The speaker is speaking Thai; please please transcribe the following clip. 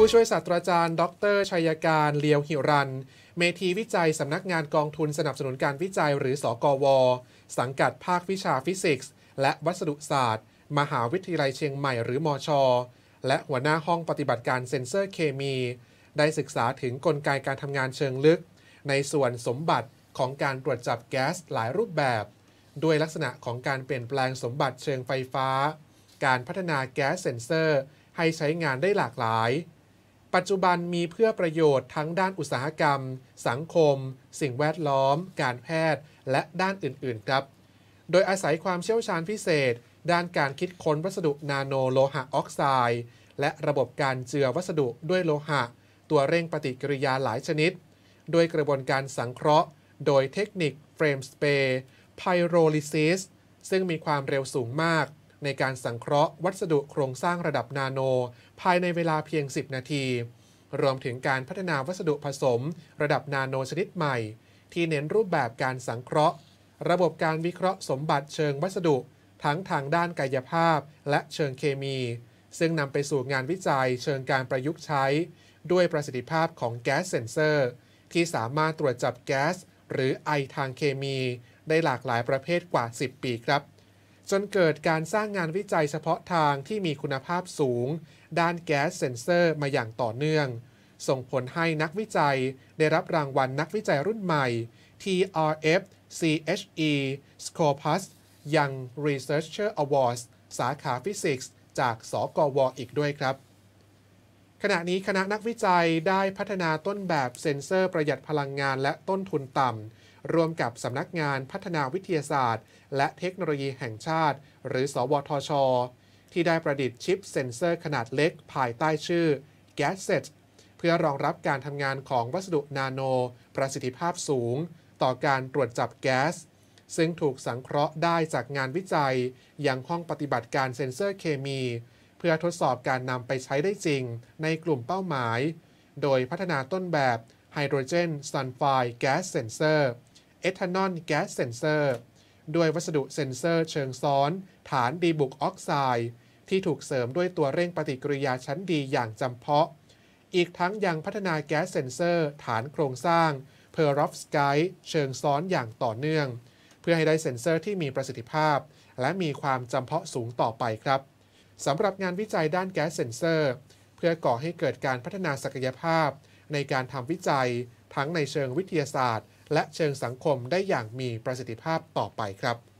ผู้ช่วยศาสตราจารย์ ดรชัยการเลียวหิรัน เมธีวิจัยสำนักงานกองทุนสนับสนุนการวิจัยหรือสอกว สังกัดภาควิชาฟิสิกส์ และวัสดุศาสตร์ มหาวิทยาลัยเชียงใหม่หรือมอชอและหัวหน้าห้องปฏิบัติการเซ็นเซอร์เคมี ได้ศึกษาถึงกลไกการทำงานเชิงลึก ในส่วนสมบัติของการตรวจจับแก๊สหลายรูปแบบ ด้วยลักษณะของการเปลี่ยนแปลงสมบัติเชิงไฟฟ้า การพัฒนาแก๊สเซนเซอร์ ให้ใช้งานได้หลากหลายปัจจุบันมีเพื่อประโยชน์ทั้งด้านอุตสาหกรรม สังคม สิ่งแวดล้อม การแพทย์ และด้านอื่น ๆ ครับ โดยอาศัยความเชี่ยวชาญพิเศษ ด้านการคิดค้นวัสดุนาโนโลหะออกไซด์และระบบการเจือวัสดุด้วยโลหะ ตัวเร่งปฏิกิริยาหลายชนิดด้วยกระบวนการสังเคราะห์ โดยเทคนิคเฟรมสเปย์ไพโรลิซิสซึ่งมีความเร็วสูงมากในการสังเคราะห์วัสดุโครงสร้างระดับนาโน ภายในเวลาเพียง 10 นาที รวมถึงการพัฒนาวัสดุผสมระดับนาโนชนิดใหม่ ที่เน้นรูปแบบการสังเคราะห์ ระบบการวิเคราะห์สมบัติเชิงวัสดุ ทั้งทางด้านกายภาพและเชิงเคมี ซึ่งนำไปสู่งานวิจัยเชิงการประยุกต์ใช้ ด้วยประสิทธิภาพของแก๊สเซนเซอร์ ที่สามารถตรวจจับแก๊สหรือไอทางเคมี ได้หลากหลายประเภทกว่า 10 ปีครับจนเกิดการสร้างงานวิจัยเฉพาะทางที่มีคุณภาพสูง ด้านแก๊สเซนเซอร์ มาอย่างต่อเนื่อง ส่งผลให้นักวิจัยได้รับรางวัลนักวิจัยรุ่นใหม่ TRF CHE Scopus Young Researcher Awards สาขาฟิสิกส์จากสกวออีกด้วยครับขณะนี้คณะนักวิจัยได้พัฒนาต้นแบบเซ็นเซอร์ประหยัดพลังงานและต้นทุนต่ำ รวมกับสำนักงานพัฒนาวิทยาศาสตร์ และเทคโนโลยีแห่งชาติ หรือสวทช ที่ได้ประดิษฐ์ชิปเซ็นเซอร์ขนาดเล็กภายใต้ชื่อ g a s เ e t เพื่อรองรับการทำงานของวัสดุนาโน ประสิทธิภาพสูง ต่อการตรวจจับแก๊สซึ่งถูกสังเคราะห์ได้จากงานวิจัยอย่างห้องปฏิบัติการเซ็นเซอร์เคมีเพื่อทดสอบการนำไปใช้ได้จริงในกลุ่มเป้าหมาย โดยพัฒนาต้นแบบไฮโดรเจนซัลไฟแก๊สเซนเซอร์เอทานอลแก๊สเซนเซอร์ด้วยวัสดุเซนเซอร์เชิงซ้อน ฐานดีบุกออกไซด์ ที่ถูกเสริมด้วยตัวเร่งปฏิกิริยาชั้นดีอย่างจำเพาะ อีกทั้งยังพัฒนาแก๊สเซนเซอร์ ฐานโครงสร้างเพอร์รอฟสกายเชิงซ้อนอย่างต่อเนื่อง เพื่อให้ได้เซนเซอร์ที่มีประสิทธิภาพ และมีความจำเพาะสูงต่อไปครับสำหรับงานวิจัยด้านแก๊สเซนเซอร์ เพื่อก่อให้เกิดการพัฒนาศักยภาพ ในการทำวิจัยทั้งในเชิงวิทยาศาสตร์ และเชิงสังคมได้อย่างมีประสิทธิภาพต่อไปครับ